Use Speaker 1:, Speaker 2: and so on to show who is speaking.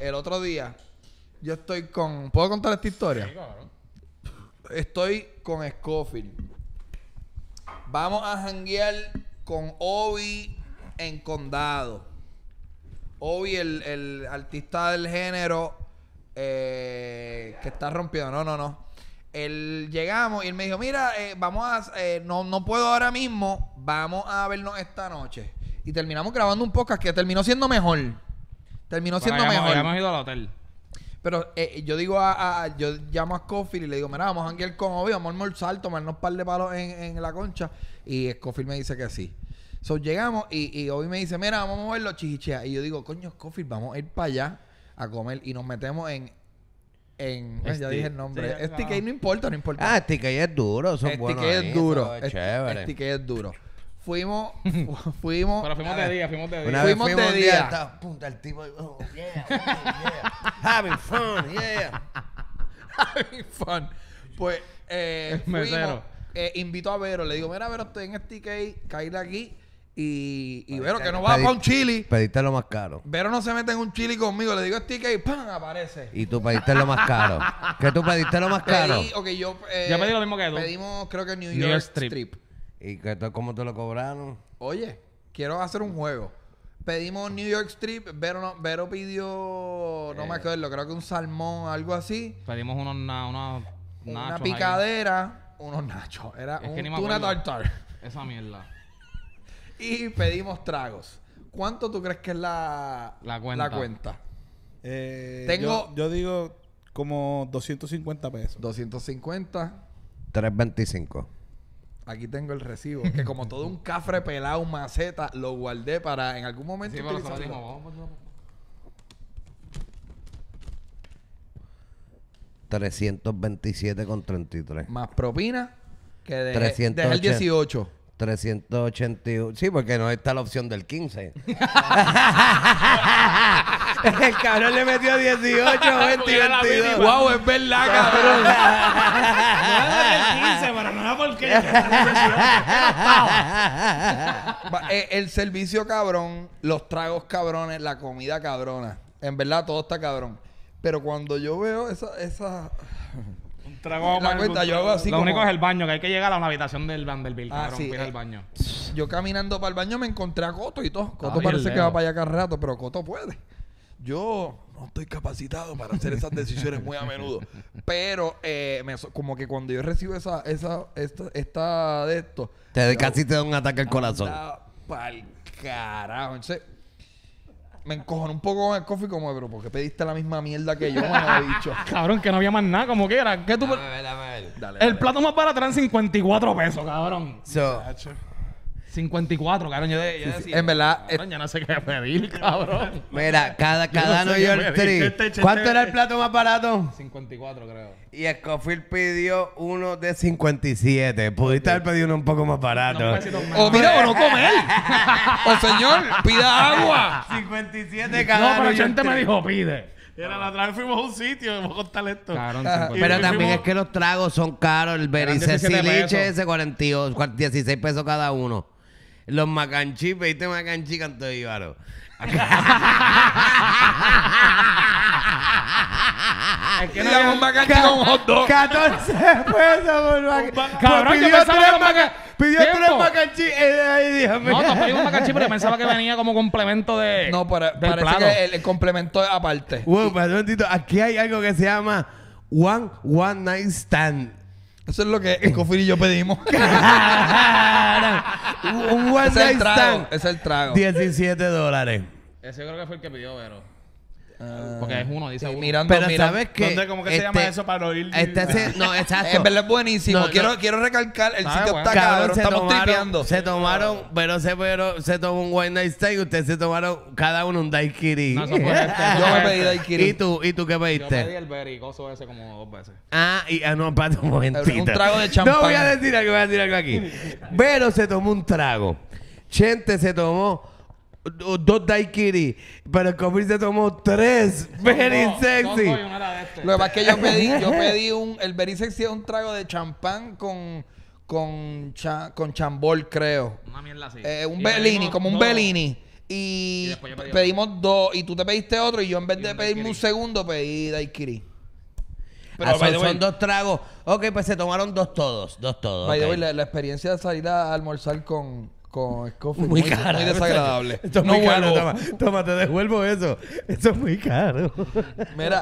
Speaker 1: el otro día, yo estoy con. ¿Puedo contar esta historia? Estoy con Scofield. Vamos a janguear con Obi en Condado. Obi, el, el artista del género eh, que está rompiendo. No, no, no. Él, llegamos y él me dijo, mira, eh, vamos a, eh, no, no puedo ahora mismo, vamos a vernos esta noche. Y terminamos grabando un podcast que terminó siendo mejor. Terminó siendo mejor. al hotel. Pero eh, yo digo a, yo llamo a Scofield y le digo, mira, vamos a hanguear con Obi, vamos a almorzar, tomarnos un par de palos en, en la concha. Y Scofield me dice que sí. So llegamos y, y Obi me dice, mira, vamos a moverlo, chichichea. Y yo digo, coño, Scofield, vamos a ir para allá a comer. Y nos metemos en, ya dije el nombre. no importa, no importa.
Speaker 2: Ah, este es duro, son buenos. que es duro. chévere. es duro.
Speaker 1: Fuimos, fuimos. Pero fuimos de día, fuimos de día. fuimos, de día. Estaba, punta, el tipo, oh, yeah, yeah. Having fun, yeah. Having fun. Pues,
Speaker 2: eh, fuimos,
Speaker 1: eh, invito a Vero. Le digo, mira, Vero, estoy en STK, caíle aquí. Y, y Vero, que no va para un chili.
Speaker 2: Pediste lo más caro.
Speaker 1: Vero no se mete en un chili conmigo. Le digo STK y ¡pam! aparece. Y tú pediste lo más caro. ¿Qué tú pediste lo más caro? Pedí, ok, yo. Eh, ya pedí lo mismo que tú. Pedimos, creo que New York, New York Strip.
Speaker 2: ¿Y cómo te lo cobraron?
Speaker 1: Oye, quiero hacer un juego. Pedimos New York Strip, Vero, pidió, no me eh. acuerdo, creo que un salmón, algo así.
Speaker 2: Pedimos unos, nachos Una
Speaker 1: picadera, unos nachos. Era una un tartar. Esa mierda. y pedimos tragos. ¿Cuánto tú crees que es la, la cuenta? Eh, Tengo. Yo, yo, digo como 250 pesos. 250.
Speaker 2: 325
Speaker 1: aquí tengo el recibo. que como todo un cafre pelado, maceta, lo guardé para en algún momento. Sí, utilizarlo.
Speaker 2: 327,33. Más
Speaker 1: propina que de, 380, el 18.
Speaker 2: 381. Sí, porque no está la opción del 15. el cabrón le metió 18, 20, 22. Wow, es verdad, cabrón.
Speaker 1: Eh, el servicio cabrón, los tragos cabrones, la comida cabrona. En verdad, todo está cabrón. Pero cuando yo veo esa. esa... Un trago la cuenta, Lo único es el baño, que hay que llegar a una habitación del Vanderbilt, ah, eh, el baño. Yo caminando para el baño me encontré a Coto y todo. Coto parece que va para allá cada rato, pero Coto puede yo no estoy capacitado para hacer esas decisiones muy a menudo. Pero eh, me, como que cuando yo recibo esa, esa, esta, esta de esto. Te casi te da un ataque al corazón. Pa'l carajo. Entonces, me encojonó un poco con el coffee como, pero ¿por pediste la misma mierda que yo, mano dicho. Cabrón, que no había más nada, como que era. ¿Qué tú el plato más barato eran 54 pesos, cabrón. So, 54, cabrón. Yo, de, en verdad. Cabrón, ya no sé qué pedir, cabrón. Mira, cada, cada no y el ¿Cuánto este era el
Speaker 2: plato más barato? 54, creo. Y Scofield pidió uno de 57. Pudiste haber pedido uno un poco más barato. o mira, o no comer.
Speaker 1: o señor, pida agua.
Speaker 2: 57 cada No, pero gente me dijo, pide. Era la otra fuimos a un sitio, vamos a contar esto. pero también es que los tragos son caros. El Berice Silice ese 42, 16 pesos cada uno. Los macanchis, pediste macanchi, canto de Ibaro. Es que no había un con un hot dog. 14 pesos por macanchi. Cabrón, yo pidió pensaba que tres Pidió tres macanchi. Eh, ahí No, no pedí un macanchi porque pensaba que venía
Speaker 1: como complemento de. No, para del que el, complemento aparte.
Speaker 2: Uy, pero un momentito. Aquí hay algo que se llama One One Night Stand. Eso es lo que el cofín y yo pedimos un es el trago, Es el trago. 17 dólares. Ese creo que fue el que pidió Pero Ah. Porque es uno, dice uno. Mirando, Pero mirando, ¿sabes qué? ¿Cómo que este, se llama este, eso para oír? Este no, exacto. En verdad es
Speaker 1: buenísimo. quiero,
Speaker 2: quiero recalcar,
Speaker 1: el ah, sitio bueno. está cabrón, estamos tripeando. Se
Speaker 2: tomaron, pero se, pero se tomó un White Night Stay y ustedes se tomaron cada uno un Daiquiri. No, este, Yo me pedí este. Daiquiri. ¿Y tú, ¿Y tú qué pediste? Yo pedí el Gozo ese como dos veces. Ah, y ah, no, para un momentito. Un trago de champán. No voy a decir algo, voy a decir algo aquí. pero se tomó un trago. Chente se tomó dos daiquiri, pero el coffee se tomó tres very sexy. Lo que pasa es que yo pedí, yo pedí un,
Speaker 1: el very es un trago de champán con con, con chambol, creo. Una mierda así. Eh, un Bellini, como un Bellini. Y, pedimos dos. Y tú te pediste otro. Y yo en vez de pedirme un segundo, pedí Daiquiri.
Speaker 2: Ah, pero, son,
Speaker 1: dos tragos. Ok, pues se tomaron dos todos. Dos todos. la, experiencia de salir a almorzar con, con coffee. Muy, caro. Muy desagradable. Esto es muy caro. Toma,
Speaker 2: te devuelvo eso. Eso es muy caro. Mira,